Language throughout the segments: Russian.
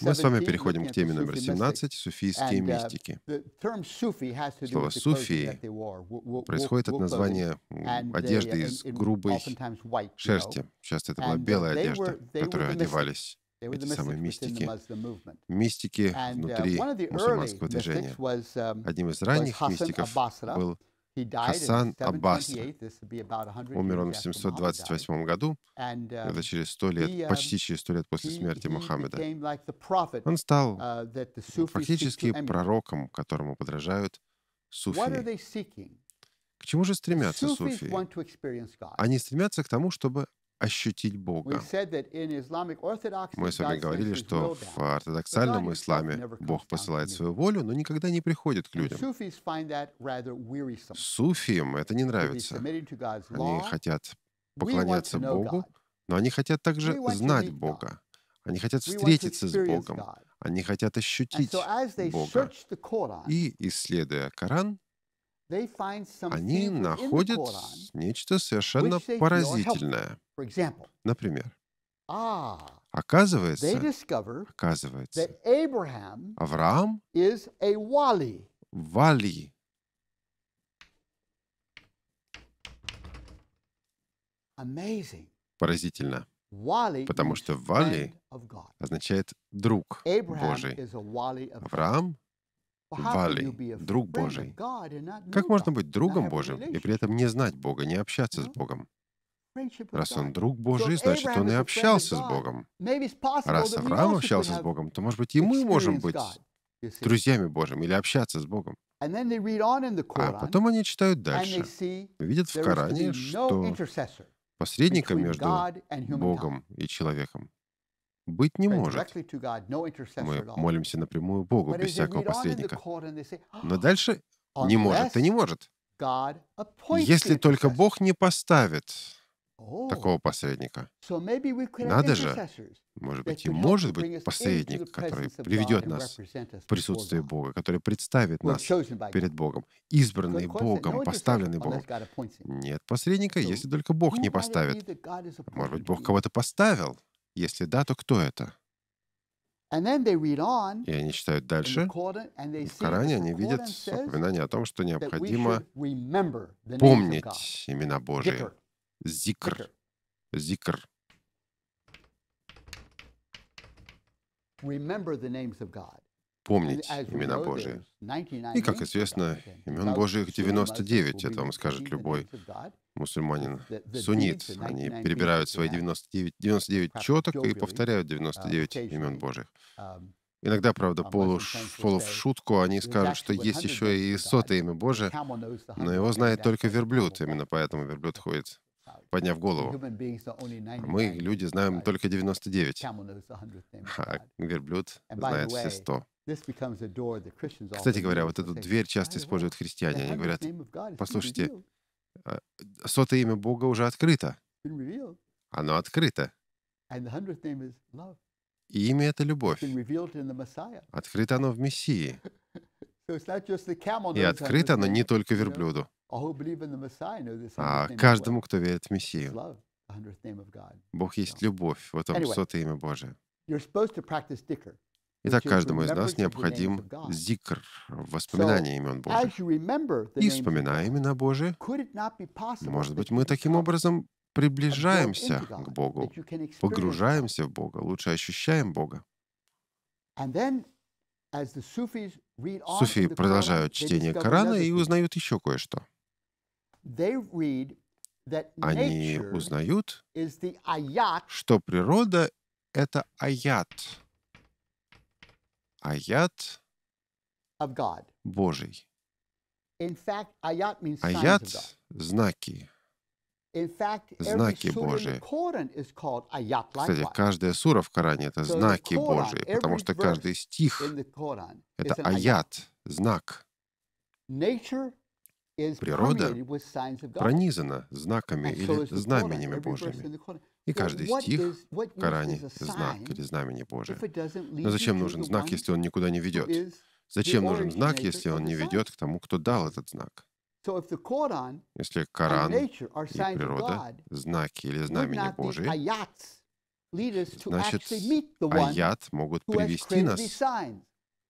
Мы с вами переходим к теме номер 17 – суфийские uh, мистики. Слово «суфии» происходит от названия одежды из грубой шерсти. Часто это была uh, белая одежда, которую одевались эти самые мистики, мистики uh, внутри мусульманского движения. Um, Одним из ранних мистиков был Хасан Аббас. Умер он в 728 году, uh, это через сто лет, uh, почти через сто лет после смерти Мухаммеда. Он стал фактически uh, пророком, которому подражают суфии. К чему же стремятся суфии? Они стремятся к тому, чтобы ощутить Бога. Мы с вами говорили, что в ортодоксальном исламе Бог посылает свою волю, но никогда не приходит к людям. Суфиям это не нравится. Они хотят поклоняться Богу, но они хотят также знать Бога. Они хотят встретиться с Богом. Они хотят ощутить Бога. И, исследуя Коран, они находят нечто совершенно поразительное. Например, ah, оказывается, оказывается, Авраам вали. Поразительно. Потому что вали означает друг Божий. Авраам Вали, друг Божий. Как можно быть другом Божьим и при этом не знать Бога, не общаться с Богом? Раз он друг Божий, значит, он и общался с Богом. Раз Авраам общался с Богом, то, может быть, и мы можем быть друзьями Божьими или общаться с Богом. А потом они читают дальше. Видят в Коране, что посредника между Богом и человеком быть не может. Мы молимся напрямую Богу, без всякого посредника. Но дальше не может и не может. Если только Бог не поставит такого oh. посредника. Надо же, может быть, и может быть посредник, который приведет нас в присутствие Бога, который представит нас перед Богом, избранный Богом, поставленный Богом. Нет посредника, если только Бог не поставит. Может быть, Бог кого-то поставил, если да, то кто это? И они читают дальше. В Коране они видят упоминание о том, что необходимо помнить имена Божьи: Зикр. Зикр. Remember the names of God помнить имена Божии. И, как известно, имен Божьих 99, это вам скажет любой мусульманин суннит. Они перебирают свои 99, 99 четок и повторяют 99 имен Божьих. Иногда, uh, правда, полу, полу в шутку они скажут, что есть еще и сотое имя Божие, но его знает только верблюд, именно поэтому верблюд ходит uh, подняв голову. А мы, люди, знаем только 99, а верблюд знает все 100. Кстати говоря, вот эту дверь часто используют христиане. Они говорят, послушайте, э, сотое имя Бога уже открыто. Оно открыто. И имя — это любовь. Открыто оно в Мессии. И открыто оно не только верблюду, а каждому, кто верит в Мессию. Бог есть любовь, вот он, сотое имя Божие. Итак, каждому из нас необходим зикр, воспоминание имен Божьих. И вспоминая имена Божии, может быть, мы таким образом приближаемся к Богу, погружаемся в Бога, лучше ощущаем Бога. Суфи продолжают чтение Корана и узнают еще кое-что. Они узнают, что природа — это аят, аят Божий. Аят – знаки. Знаки Божии. Кстати, каждая сура в Коране — это знаки Божии, потому что каждый стих — это аят, знак. Природа пронизана знаками или знаменями Божьими. И каждый стих в Коране — знак или знамение Божие. Но зачем нужен знак, если он никуда не ведет? Зачем нужен знак, если он не ведет к тому, кто дал этот знак? Если Коран и природа — знаки или знамения Божие, значит, аят могут привести нас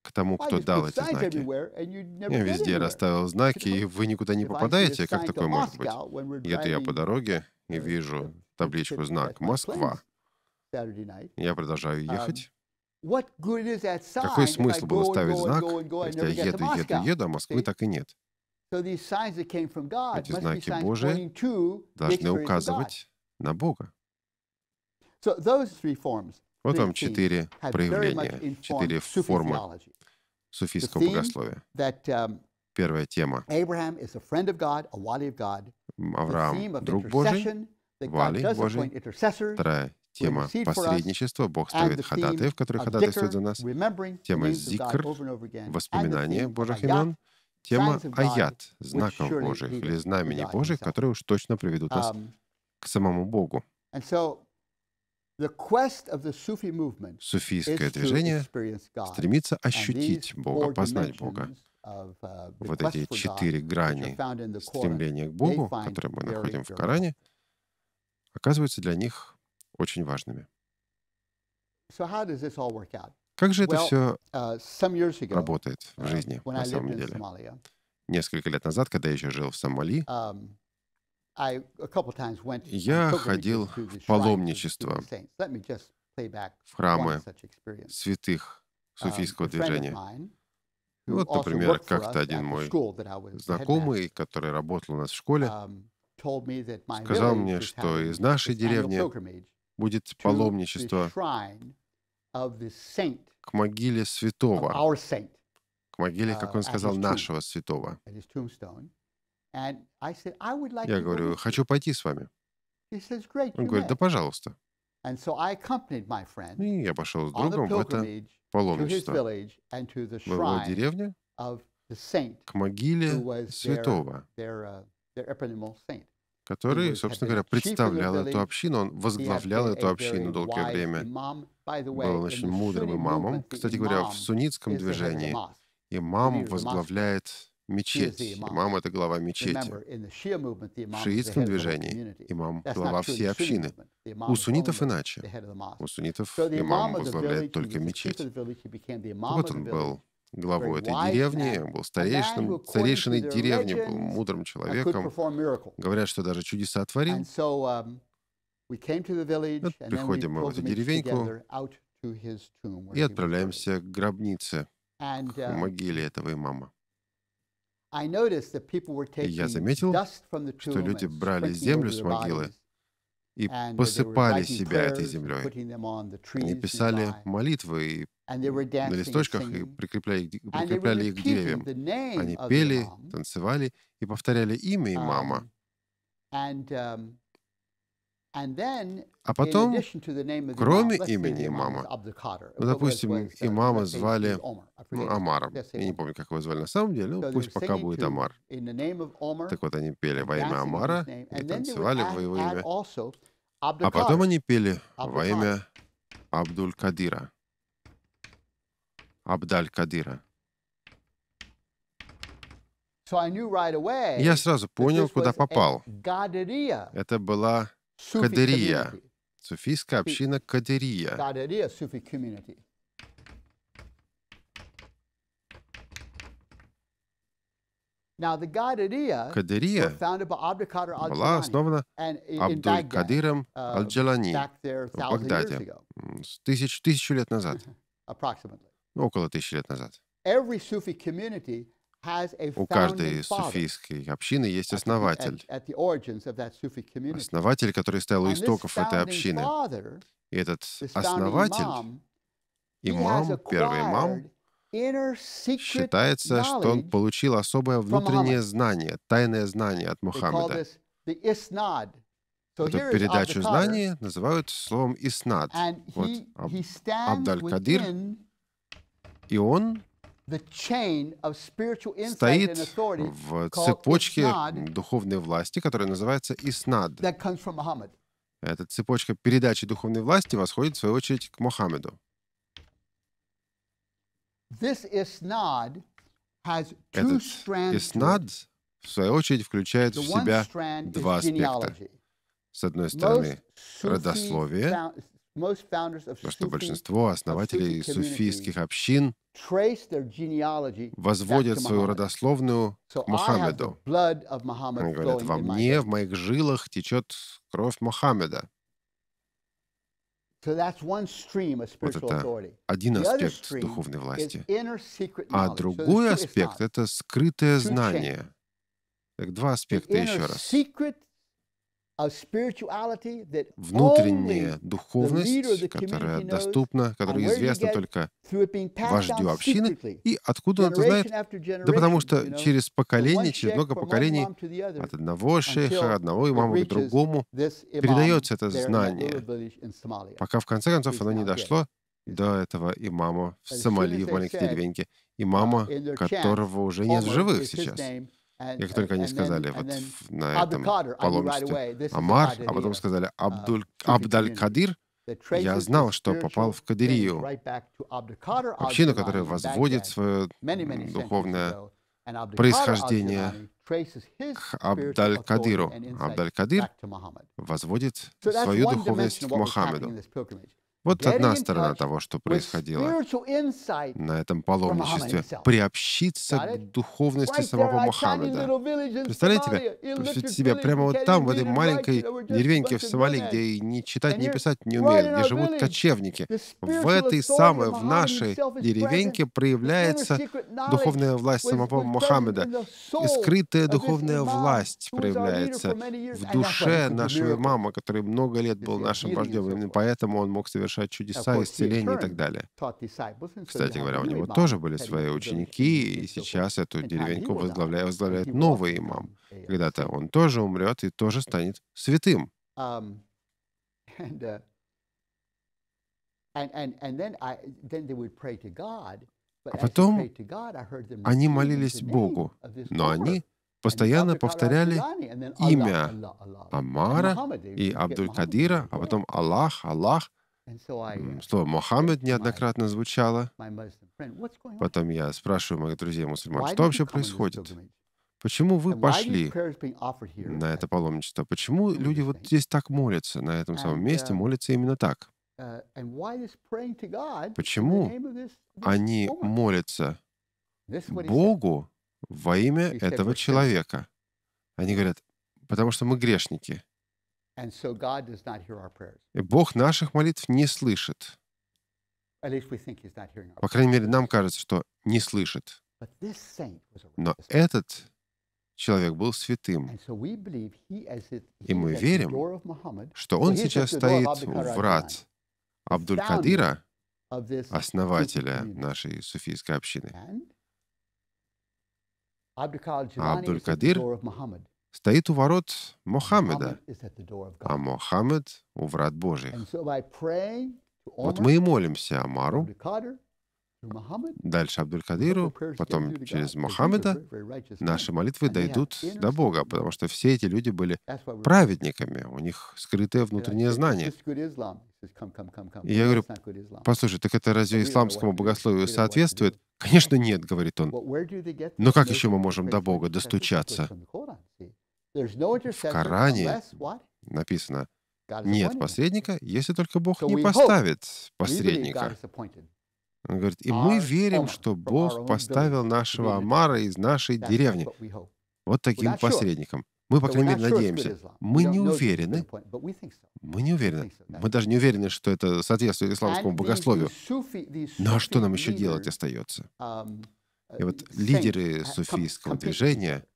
к тому, кто дал эти знаки. Я везде расставил знаки, и вы никуда не попадаете. Как такое может быть? Еду я по дороге и вижу табличку знак «Москва». Я продолжаю um, ехать. Какой смысл было ставить знак, если я еду, еду, еду, а Москвы так и нет? Эти знаки Божии должны указывать на Бога. Вот вам четыре проявления, четыре формы суфийского богословия. Um, Первая тема. Авраам — друг Божий, Вали Божий. Вторая тема посредничество. Бог ставит ходатаев, которые ходатайствуют за нас. Тема зикр, воспоминания Божьих имен. Тема аят, знаков Божьих или знамений Божьих, которые уж точно приведут нас um, к самому Богу. Суфийское движение стремится ощутить Бога, познать Бога. Uh, вот эти четыре грани стремления к Богу, которые мы находим в Коране, оказываются для них очень важными. Как же это все uh, работает в uh, жизни на самом деле? Несколько лет назад, когда я еще жил в Сомали, um, я ходил в паломничество в храмы святых суфийского um, движения. И вот, например, как-то один мой знакомый, который работал у нас в школе, um, сказал мне, что из нашей деревни будет паломничество к могиле святого, к могиле, как он uh, сказал, нашего святого. Я говорю, хочу пойти с вами. Он говорит, да пожалуйста. И я пошел с другом в это паломничество в его деревню к могиле святого, uh, который, собственно говоря, представлял эту общину, он возглавлял эту общину долгое время. Был очень мудрым имамом. Кстати говоря, в суннитском движении имам возглавляет мечеть. Имам — это глава мечети. В шиитском движении имам — глава всей общины. У суннитов иначе. У суннитов имам возглавляет только мечеть. Вот он был главой этой деревни, был старейшином, старейшиной деревни, был мудрым человеком. Говорят, что даже чудеса творил. Um, вот приходим мы в эту деревеньку и отправляемся к гробнице, к uh, могиле этого имама. И я заметил, что люди брали землю с могилы и посыпали себя этой землей. Они писали молитвы на листочках и прикрепляли, прикрепляли их к деревьям. Они пели, танцевали и повторяли имя и um, мама. Um, а потом, кроме имени имама, ну, допустим, имама uh, звали Амаром. Ну, Я не помню, как его звали на самом деле, ну, пусть пока будет Амар. Так вот, они пели во имя Амара и танцевали во его имя. А потом они пели во имя Абдул кадира Абдаль-Кадира. Я сразу понял, куда попал. Это была кадерия, суфийская община Кадерия. Кадырия была основана Абдул Кадиром Аль-Джалани uh, в Багдаде тысяч, тысячу лет назад, ну, около тысячи лет назад. У каждой суфийской общины есть основатель, основатель, который стоял у истоков этой общины. И этот основатель, имам, первый имам, Считается, что он получил особое внутреннее знание, тайное знание от Мухаммеда. Эту передачу знания называют словом «иснад». Вот Аб Абдаль-Кадир, и он стоит в цепочке духовной власти, которая называется «иснад». Эта цепочка передачи духовной власти восходит, в свою очередь, к Мухаммеду. Этот иснад, в свою очередь, включает в себя два аспекта. С одной стороны, родословие, потому что большинство основателей суфийских общин возводят свою родословную к Мухаммеду. Они говорят, во мне, в моих жилах течет кровь Мухаммеда. Вот это один аспект духовной власти. А другой аспект — это скрытое знание. Так, два аспекта еще раз внутренняя духовность, которая доступна, которая известна только вождю общины, и откуда он это знает? Да потому что через поколение, через много поколений от одного шейха, одного имама к другому передается это знание, пока в конце концов оно не дошло до этого имама в Сомали, в маленькой деревеньке, имама, uh, которого уже нет в живых сейчас. Как только они сказали, вот на этом паломничестве Амар, а потом сказали uh, Абдуль, Абдаль-Кадир, я знал, что попал в Кадирию, общину, которая возводит свое духовное происхождение к Абдаль-Кадиру. Абдаль-Кадир возводит свою духовность к Мухаммеду. Вот одна сторона того, что происходило на этом паломничестве, приобщиться к духовности самого Мухаммеда. Представляете себе, себя прямо вот там, в этой маленькой деревеньке в Сомали, где и не читать, не писать не умеют, где живут кочевники. В этой самой, в нашей деревеньке проявляется духовная власть самого Мухаммеда. И скрытая духовная власть проявляется в душе нашего имама, который много лет был нашим вождем. Именно поэтому он мог совершить совершать чудеса, исцеления и так далее. Кстати говоря, у него тоже были свои ученики, и сейчас эту деревеньку возглавляет, возглавляет новый имам. Когда-то он тоже умрет и тоже станет святым. А потом они молились Богу, но они постоянно повторяли имя Амара и Абдул кадира а потом Аллах, Аллах, что uh, Мухаммед неоднократно звучало. Потом я спрашиваю моих друзей-мусульман, что вообще происходит? Почему вы пошли на это паломничество? Почему люди вот здесь так молятся, на этом самом месте uh, молятся именно так? Uh, Почему они молятся Богу во имя этого человека? Они говорят, потому что мы грешники. И Бог наших молитв не слышит. По крайней мере, нам кажется, что не слышит. Но этот человек был святым. И мы верим, что он сейчас стоит у врат Абдуль-Кадира, основателя нашей суфийской общины. А Абдуль-Кадир стоит у ворот Мохаммеда, а Мохаммед — у врат Божьих. Вот мы и молимся Амару, дальше Абдуль-Кадиру, потом через Мохаммеда, наши молитвы дойдут до Бога, потому что все эти люди были праведниками, у них скрытое внутреннее знание. И я говорю, послушай, так это разве исламскому богословию соответствует? Конечно, нет, говорит он. Но как еще мы можем до Бога достучаться? В Коране написано, нет посредника, если только Бог не поставит посредника. Он говорит, и мы верим, что Бог поставил нашего Амара из нашей деревни. Вот таким посредником. Мы, по крайней мере, надеемся. Мы не уверены. Мы не уверены. Мы даже не уверены, что это соответствует исламскому богословию. Но ну, а что нам еще делать остается? Um, и вот uh, лидеры суфийского движения —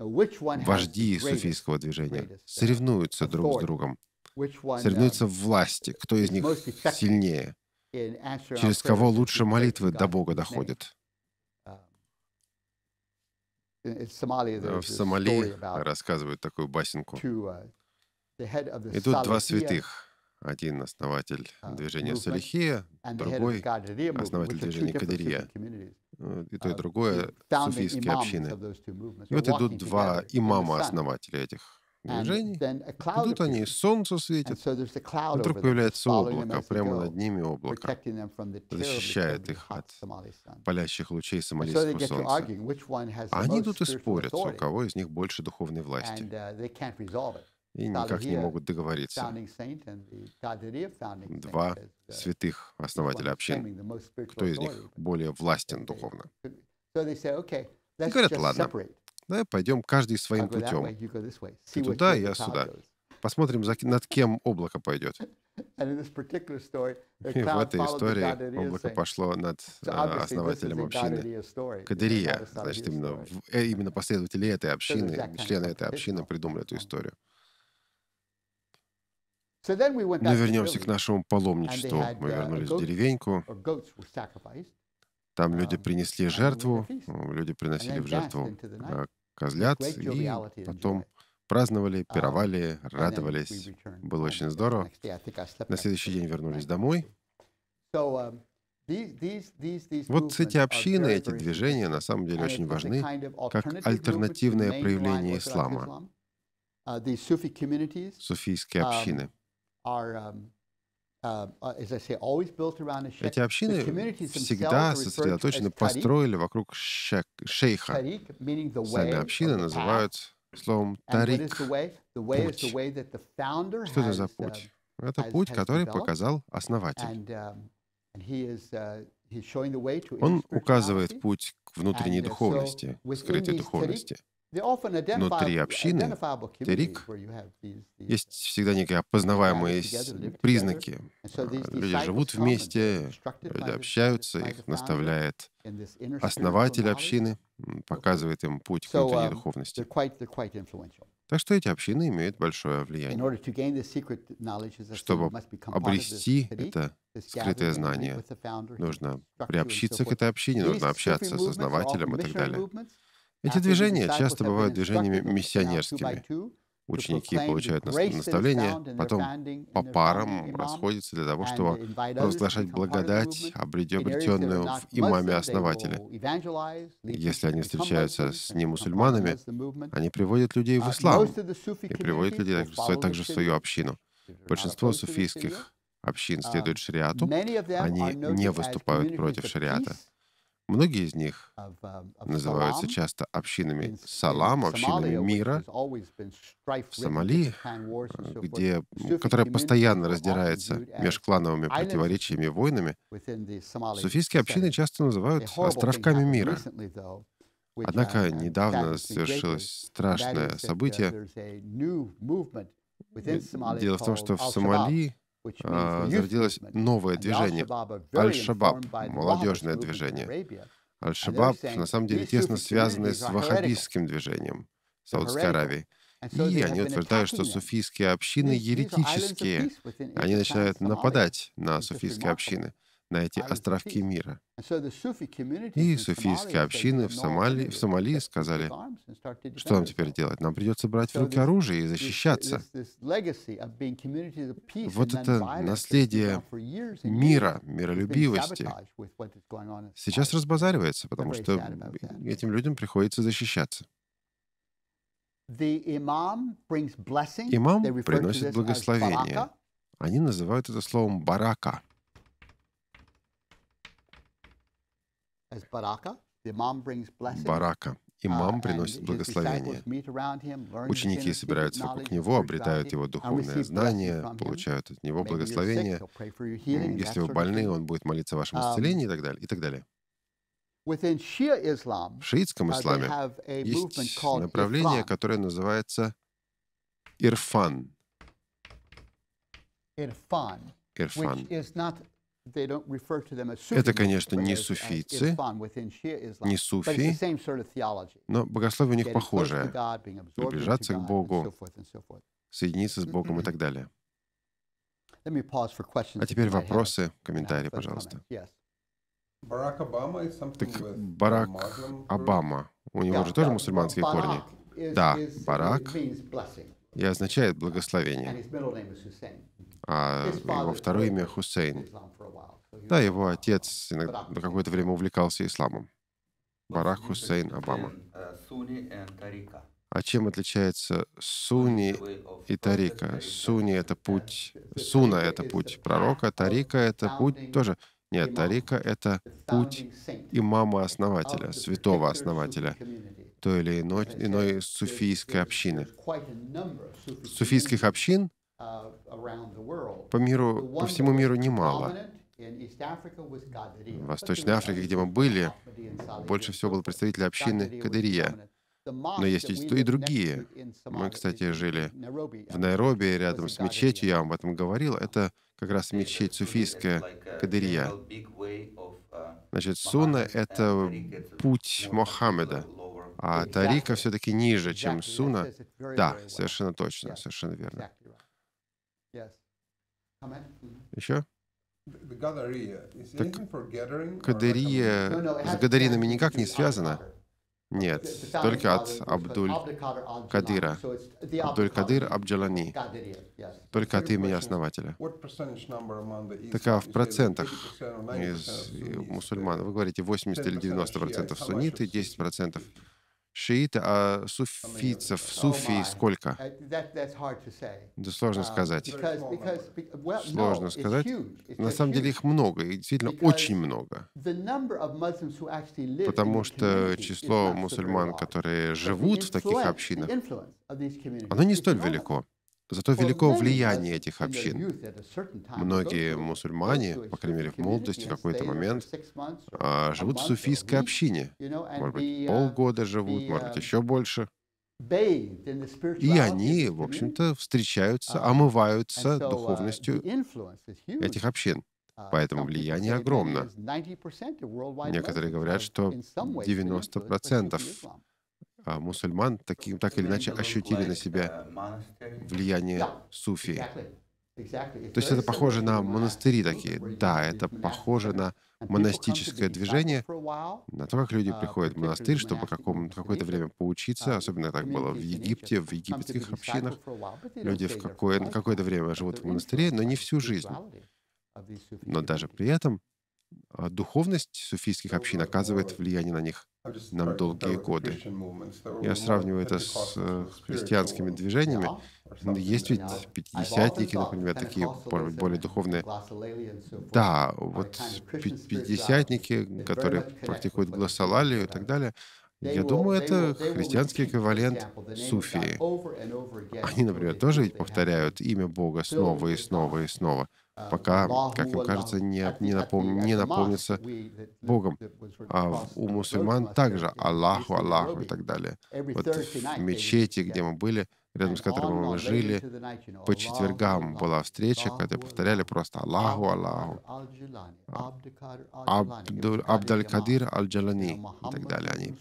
Вожди суфийского движения uh, соревнуются друг с другом, соревнуются uh, в власти, кто из них сильнее, через кого лучше молитвы до Бога доходят. Uh, в Сомали рассказывают такую басенку. Идут два святых. Один основатель движения Салихия, другой основатель движения Кадирия. Э, и то, и а, другое суфийские общины. И вот идут два имама-основателя этих движений. Идут они, солнце светит, и вдруг появляется облако, прямо над ними облако, защищает их от палящих лучей сомалийского солнца. А они тут и спорят, у кого из них больше духовной власти. Uh, и никак не могут договориться. Два uh, святых основателя общин. Кто из них более властен духовно? И говорят, ладно, давай пойдем каждый своим путем. Ты туда, я сюда. Посмотрим, над кем облако пойдет. И в этой истории облако пошло над э, основателем общины. Кадырия, значит, именно, э, именно последователи этой общины, члены этой общины придумали эту историю. Но вернемся к нашему паломничеству. Мы uh, вернулись в деревеньку. Там люди um, принесли жертву, люди приносили в жертву э, козлят, и потом праздновали, um, пировали, радовались. Было очень здорово. На следующий день вернулись домой. Um, вот эти общины, эти движения на самом деле очень важны как альтернативное проявление ислама. Uh, Суфийские общины. Эти общины всегда сосредоточены, построили вокруг шейха. Сами общины называют словом «тарик» — путь. Что это за путь? Uh, это путь, который показал основатель. Um, uh, Он указывает путь к внутренней uh, духовности, скрытой духовности. Внутри общины, терик, есть всегда некие опознаваемые признаки. Люди живут вместе, люди общаются, их наставляет основатель общины, показывает им путь к внутренней um, духовности. Так что эти общины имеют большое влияние. Чтобы обрести это скрытое знание, нужно приобщиться к этой общине, нужно общаться с основателем и так далее. Эти движения часто бывают движениями миссионерскими. Ученики получают наставления, потом по парам расходятся для того, чтобы провозглашать благодать, обретенную в имаме-основателе. Если они встречаются с немусульманами, они приводят людей в uh, ислам и приводят людей также в свою общину. Большинство суфийских общин uh, следуют шариату, они не выступают против шариата. Многие из них um, называются часто общинами салам, общинами мира. В Сомали, э, где, которая постоянно раздирается межклановыми противоречиями и войнами, суфийские общины часто называют островками мира. Однако um, um, недавно совершилось страшное uh, событие. Дело в том, что в Сомали а, зародилось новое движение – Аль-Шабаб, молодежное движение. Аль-Шабаб на самом деле тесно связаны с ваххабистским движением Саудовской Аравии. И они утверждают, что суфийские общины еретические. Они начинают нападать на суфийские общины на эти островки мира. И суфийские общины в Сомали, в Сомали сказали, что нам теперь делать? Нам придется брать в руки оружие и защищаться. Вот это наследие мира, миролюбивости сейчас разбазаривается, потому что этим людям приходится защищаться. Имам приносит благословение. Они называют это словом «барака». Барака. Uh, Имам приносит благословение. Ученики собираются вокруг него, обретают его духовное знание, получают от него благословение. Если вы больны, он будет молиться о вашем um, исцелении и так далее. И так далее. В шиитском uh, исламе есть направление, которое называется ирфан. Ирфан. Ирфан. Это, конечно, не суфийцы, не суфи, но богословие у них похожее. Приближаться к Богу, соединиться с Богом и mm-hmm. так далее. А теперь вопросы, комментарии, пожалуйста. так Барак Обама, у него же тоже мусульманские корни? Да, Барак и означает благословение а его второе имя Хусейн. Да, его отец иногда, на какое-то время увлекался исламом. Барах Хусейн Обама. Э, а чем отличается суни и тарика? Суни — это путь... Суна — это путь пророка, тарика — это путь тоже... Нет, тарика — это путь имама-основателя, святого основателя той или иной, иной суфийской общины. Суфийских общин Uh, по миру, по всему миру немало. В Восточной Африке, где мы были, больше всего был представитель общины Кадырия. Но есть и другие. Мы, кстати, жили в Найроби, рядом с мечетью, я вам об этом говорил. Это как раз мечеть суфийская Кадырия. Uh, uh, Значит, суна — это путь Мохаммеда, а тарика все-таки ниже, чем суна. Да, совершенно точно, совершенно верно. Еще? Так кадария с гадаринами никак не связана? Нет, только от Абдуль-Кадыра. Абдуль-Кадыр Абджалани. Только от имени основателя. Так а в процентах из э, мусульман? Вы говорите 80 uh, или 90 процентов сунниты, 10 процентов шиита, а суфийцев, суфий сколько? Э, да сложно а, сказать. Сложно сказать. На самом деле их много, и действительно очень много. Потому что число мусульман, которые живут в таких общинах, оно не столь велико. Зато велико влияние этих общин. Многие мусульмане, по крайней мере в молодости, в какой-то момент, а, живут в суфийской общине. Может быть, uh, полгода живут, может быть, uh, еще больше. И они, в общем-то, встречаются, uh, омываются духовностью этих общин. Поэтому влияние огромно. Некоторые говорят, что 90% а, мусульман таким, так или иначе ощутили на себя влияние суфии. То есть это похоже на монастыри такие. Да, это похоже на монастическое движение, на то, как люди приходят в монастырь, чтобы какое-то время поучиться, особенно так было в Египте, в египетских общинах. Люди в какое, какое-то время живут в монастыре, но не всю жизнь. Но даже при этом а, духовность суфийских общин оказывает влияние на них нам долгие годы. Я сравниваю это с э, христианскими движениями. Есть ведь пятидесятники, например, такие, более духовные. Да, вот пятидесятники, которые практикуют гласолалию и так далее, я думаю, это христианский эквивалент суфии. Они, например, тоже ведь повторяют имя Бога снова и снова и снова пока, а, как им кажется, не, не, напом, не напомнится Богом. А у мусульман также Аллаху, Аллаху и так далее. Вот в мечети, где мы были, рядом с которым мы жили, по четвергам была встреча, когда повторяли просто Аллаху, Аллаху, а, Абдуль, Абдаль-Кадир Аль-Джалани и так далее. Они.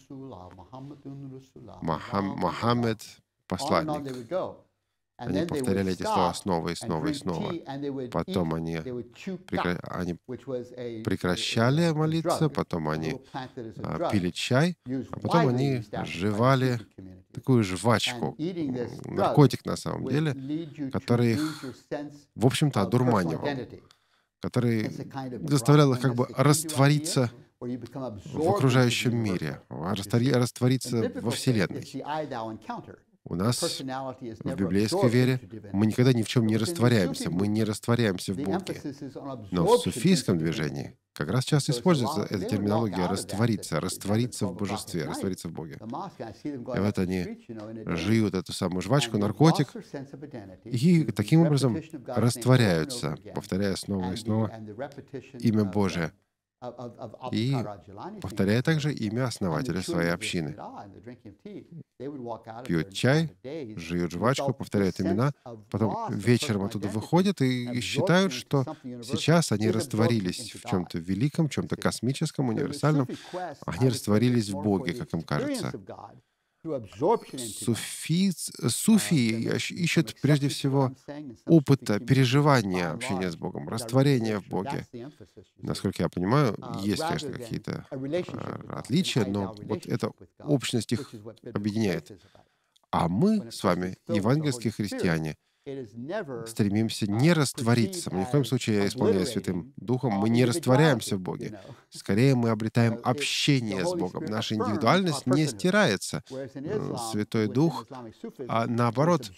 Мохаммед, посланник. Они повторяли эти слова снова и снова и снова. Потом они, прекра... они прекращали молиться, потом они а, пили чай, а потом они жевали такую жвачку, наркотик на самом деле, который их, в общем-то, одурманивал, который заставлял их как бы раствориться в окружающем мире, раствориться во Вселенной. У нас в библейской вере мы никогда ни в чем не растворяемся, мы не растворяемся в Боге. Но в суфийском движении как раз часто используется эта терминология «раствориться», «раствориться в божестве», «раствориться в Боге». И вот они жуют эту самую жвачку, наркотик, и таким образом растворяются, повторяя снова и снова имя Божие. И повторяя также имя основателя своей общины. Пьют чай, жуют жвачку, повторяют имена, потом вечером оттуда выходят и считают, что сейчас они растворились в чем-то великом, чем-то космическом, универсальном. Они растворились в Боге, как им кажется суфи, э, э, суфии ищут прежде всего опыта, э, переживания общения с Богом, растворения в Боге. Насколько я понимаю, а, есть, конечно, какие-то отличия, но вот эта общность их объединяет. А мы с вами, евангельские христиане, стремимся а, не раствориться. Мы ни в коем случае, исполняя Святым Духом, мы не растворяемся в Боге. Скорее, мы обретаем общение с Богом. Наша индивидуальность не стирается. Э, Святой Дух, а наоборот,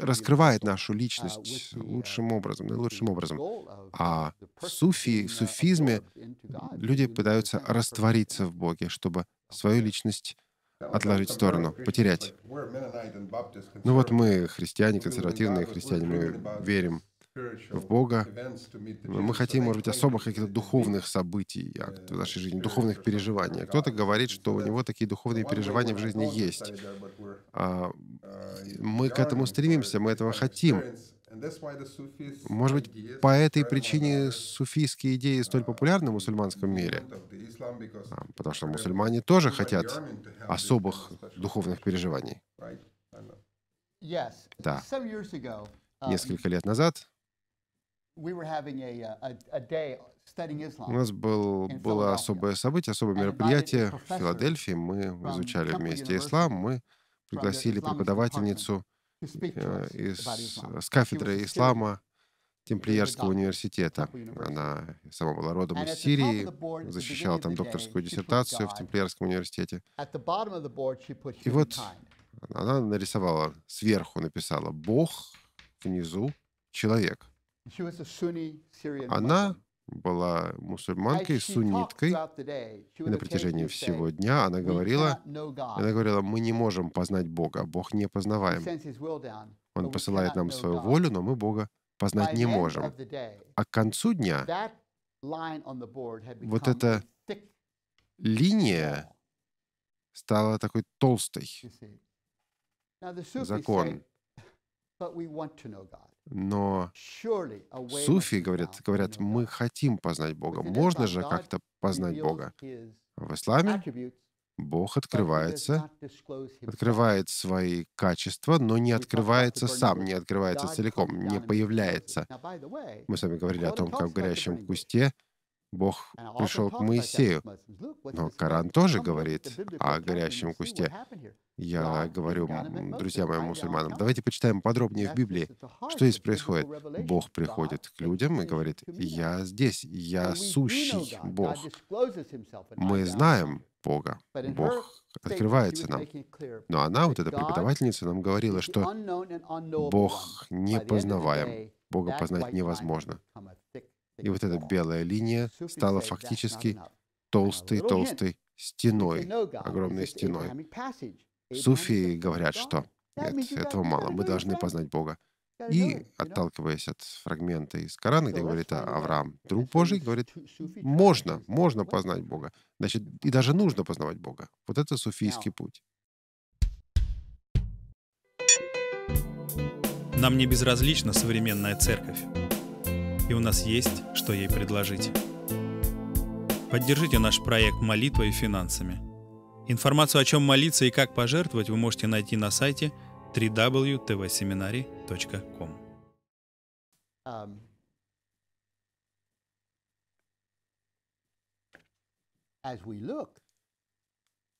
раскрывает нашу uh, личность uh, лучшим образом, наилучшим образом. А в, суфи, в uh, суфизме люди пытаются раствориться в Боге, чтобы свою личность отложить в сторону, потерять. Ну вот мы, христиане, консервативные христиане, мы верим в Бога. Мы хотим, может быть, особых каких-то духовных событий в нашей жизни, духовных переживаний. Кто-то говорит, что у него такие духовные переживания в жизни есть. А, мы к этому стремимся, мы этого хотим. Может быть, по этой причине суфийские идеи столь uh, популярны в мусульманском мире? А, потому что мусульмане тоже хотят особых духовных переживаний. Да. Um, Несколько лет назад uh, у нас был, было особое событие, особое мероприятие в Филадельфии. Мы изучали вместе ислам. Мы пригласили преподавательницу Э, из, с кафедры ислама Темплиерского университета. Она сама была родом из Сирии, защищала там докторскую диссертацию в Темплиерском университете. И вот она нарисовала, сверху написала «Бог», внизу «Человек». Она была мусульманкой, сунниткой, и на протяжении всего дня она говорила, она говорила, мы не можем познать Бога, Бог не познаваем. Он посылает нам свою волю, но мы Бога познать не можем. А к концу дня вот эта линия стала такой толстой. Закон. Но суфи говорят, говорят, мы хотим познать Бога. Можно же как-то познать Бога. В исламе Бог открывается, открывает свои качества, но не открывается сам, не открывается целиком, не появляется. Мы с вами говорили о том, как в горящем кусте Бог пришел к Моисею. Но Коран тоже говорит о горящем кусте. Я говорю, друзья мои мусульманам, давайте почитаем подробнее в Библии, что здесь происходит. Бог приходит к людям и говорит, «Я здесь, я сущий Бог». Мы знаем Бога, Бог открывается нам. Но она, вот эта преподавательница, нам говорила, что Бог непознаваем, Бога познать невозможно. И вот эта белая линия стала фактически толстой-толстой стеной, огромной стеной. Суфии говорят, что нет, этого мало, мы должны познать Бога. И, отталкиваясь от фрагмента из Корана, где говорит а, Авраам, друг Божий, говорит, можно, можно познать Бога. Значит, и даже нужно познавать Бога. Вот это суфийский путь. Нам не безразлична современная церковь. И у нас есть, что ей предложить. Поддержите наш проект молитвой и финансами – Информацию, о чем молиться и как пожертвовать, вы можете найти на сайте www.tvseminary.com. Um,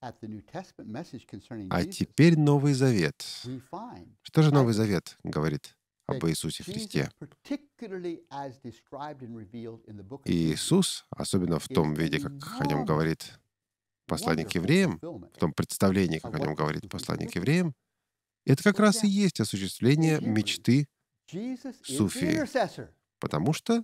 а теперь Новый Завет. Что же Новый Завет говорит об Иисусе Христе? Иисус, особенно в том виде, как о нем говорит посланник евреям, в том представлении, как о нем говорит посланник евреям, это как раз и есть осуществление мечты Суфии. Потому что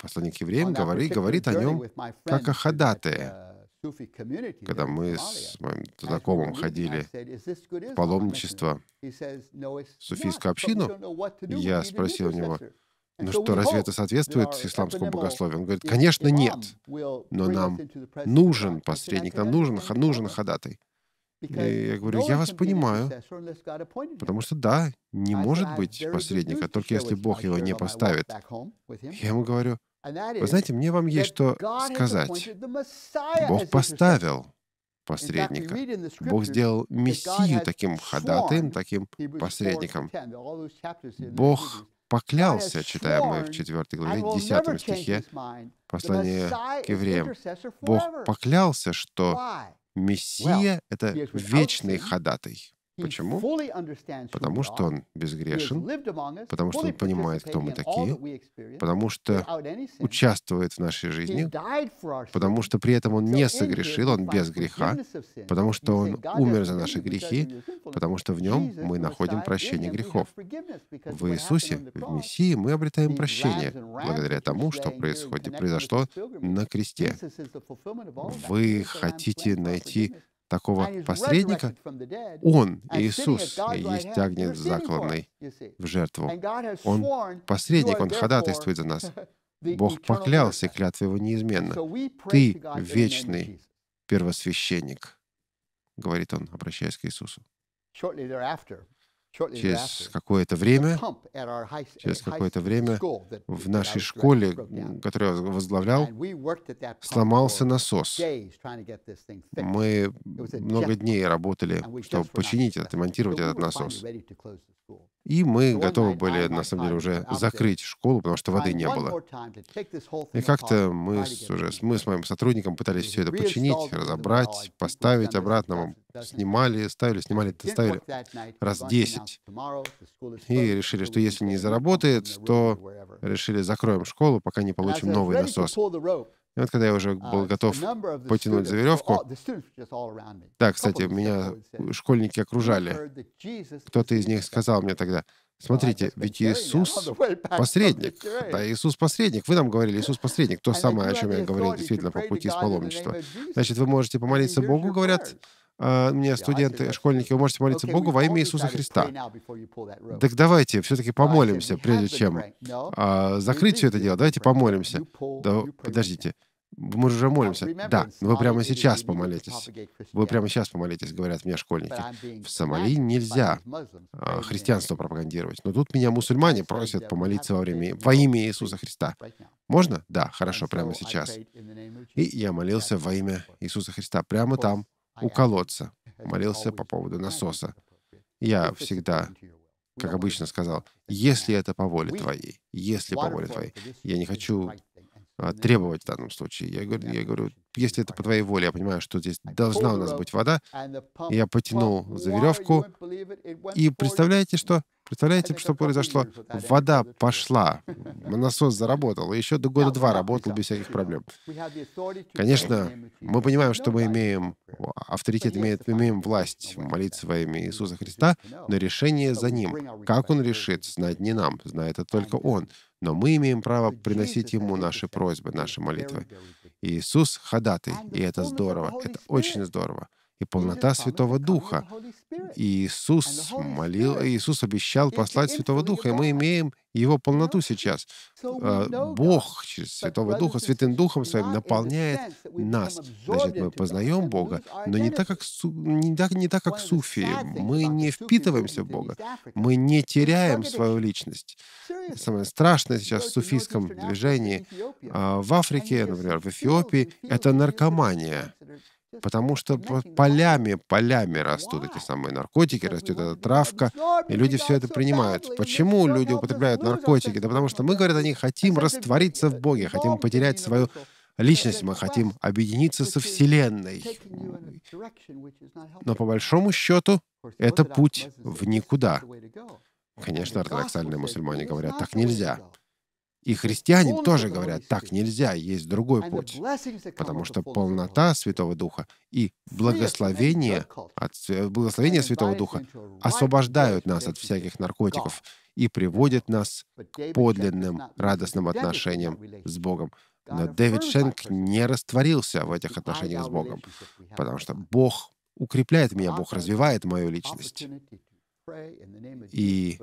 посланник евреям говорит, говорит о нем как о ходатае. Uh, Когда мы с моим знакомым ходили в паломничество в суфийскую общину, я спросил у него, ну что, разве это соответствует исламскому богословию? Он говорит, конечно, нет, но нам нужен посредник, нам нужен, нужен ходатай. И я говорю, я вас понимаю, потому что да, не может быть посредника, только если Бог его не поставит. Я ему говорю, вы знаете, мне вам есть что сказать. Бог поставил посредника. Бог сделал Мессию таким ходатаем, таким посредником. Бог поклялся, читаем мы в 4 главе, 10 стихе послания к евреям. Бог поклялся, что Мессия — это вечный ходатай. Почему? Потому что он безгрешен, потому что он понимает, кто мы такие, потому что участвует в нашей жизни, потому что при этом он не согрешил, он без греха, потому что он умер за наши грехи, потому что в нем мы находим прощение грехов. В Иисусе, в Мессии, мы обретаем прощение благодаря тому, что происходит, произошло на кресте. Вы хотите найти такого посредника, Он, Иисус, и есть агнец закланный в жертву. Он посредник, Он ходатайствует за нас. Бог поклялся, и клятва его неизменна. «Ты — вечный первосвященник», — говорит он, обращаясь к Иисусу. Через какое-то время, через какое-то время в нашей школе, которую я возглавлял, сломался насос. Мы много дней работали, чтобы починить, монтировать этот насос. И мы готовы были, на самом деле, уже закрыть школу, потому что воды не было. И как-то мы с, уже мы с моим сотрудником пытались все это починить, разобрать, поставить обратно. Мы снимали, ставили, снимали, ставили раз 10. И решили, что если не заработает, то решили закроем школу, пока не получим новый насос. И вот когда я уже был uh, готов потянуть за веревку, да, кстати, меня школьники окружали. Кто-то из них сказал мне тогда, oh, смотрите, ведь Иисус посредник. Да, Иисус посредник. Вы нам говорили, Иисус посредник. То самое, о чем я говорил действительно по пути из паломничества. Значит, вы можете помолиться Богу, говорят, «А, мне студенты, школьники, вы можете молиться Богу во имя Иисуса Христа. Так давайте все-таки помолимся, прежде чем а, закрыть все это дело. Давайте помолимся. Да, подождите. Мы же молимся. Да, вы прямо сейчас помолитесь. Вы прямо сейчас помолитесь, говорят мне школьники. В Сомали нельзя а, христианство пропагандировать. Но тут меня мусульмане просят помолиться во время, во имя Иисуса Христа. Можно? Да, хорошо, прямо сейчас. И я молился во имя Иисуса Христа прямо там, у колодца. Молился по поводу насоса. Я всегда как обычно сказал, если это по воле твоей, если по воле твоей. Я не хочу а, требовать в данном случае. Я говорю, я говорю, если это по твоей воле, я понимаю, что здесь должна у нас быть вода. я потянул за веревку. И представляете, что? Представляете, что произошло? Вода пошла, насос заработал, еще до года два работал без всяких проблем. Конечно, мы понимаем, что мы имеем авторитет, имеет, имеем власть молиться во имя Иисуса Христа, но решение за ним. Как он решит, знать не нам, знает это только он но мы имеем право приносить Ему наши просьбы, наши молитвы. Иисус — ходатай, и это здорово, это очень здорово и полнота Святого Духа. Иисус молил, Иисус обещал послать Святого Духа, и мы имеем Его полноту сейчас. Э, Бог через Святого Духа, Святым Духом Своим наполняет нас. Значит, мы познаем Бога, но не так, как, не так, не так, как суфии. Мы не впитываемся в Бога, мы не теряем свою личность. Самое страшное сейчас в суфийском движении а, в Африке, например, в Эфиопии, это наркомания. Потому что полями, полями растут эти самые наркотики, растет эта травка, и люди все это принимают. Почему люди употребляют наркотики? Да потому что мы, говорят, они хотим а раствориться в Боге, хотим потерять свою личность, мы хотим объединиться со Вселенной. Но по большому счету это путь в никуда. Конечно, ортодоксальные мусульмане говорят, так нельзя. И христиане тоже говорят, так нельзя, есть другой путь, потому что полнота Святого Духа и благословение, от, благословение Святого Духа освобождают нас от всяких наркотиков и приводят нас к подлинным радостным отношениям с Богом. Но Дэвид Шенк не растворился в этих отношениях с Богом, потому что Бог укрепляет меня, Бог развивает мою личность. И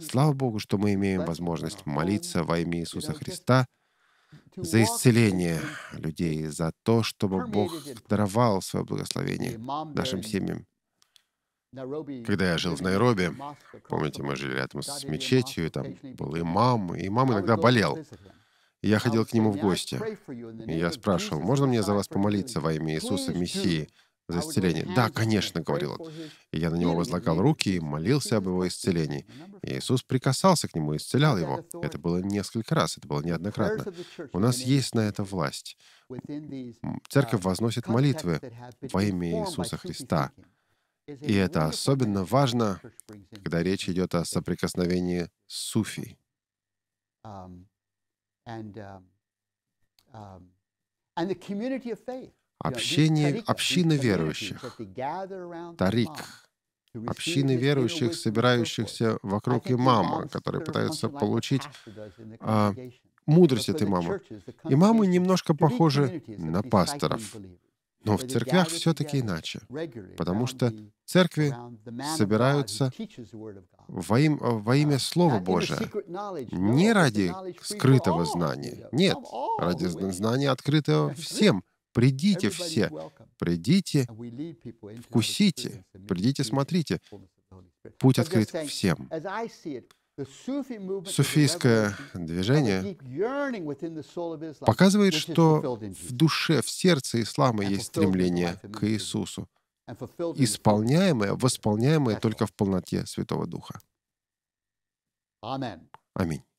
слава Богу, что мы имеем возможность молиться во имя Иисуса Христа за исцеление людей, за то, чтобы Бог даровал свое благословение нашим семьям. Когда я жил в Найроби, помните, мы жили рядом с мечетью, там был имам, и имам иногда болел. я ходил к нему в гости. И я спрашивал, можно мне за вас помолиться во имя Иисуса Мессии? за исцеление. Да, конечно, говорил он. И я на него возлагал руки и молился об его исцелении. И Иисус прикасался к нему и исцелял его. Это было несколько раз, это было неоднократно. У нас есть на это власть. Uh, Церковь возносит молитвы во имя Иисуса Христа. И это особенно важно, когда речь идет о соприкосновении с суфи. Um, and, um, um, and the community of faith. Общение, община верующих, тарик, общины верующих, собирающихся вокруг имама, которые пытаются получить а, мудрость от имама. Имамы немножко похожи на пасторов, но в церквях все-таки иначе, потому что церкви собираются во, им, э, во имя uh, Слова Божия, не ради скрытого знания, нет, ради знания, открытого всем, Придите все, придите, вкусите, придите, смотрите. Путь открыт всем. Суфийское движение показывает, что в душе, в сердце ислама есть стремление к Иисусу, исполняемое, восполняемое только в полноте Святого Духа. Аминь.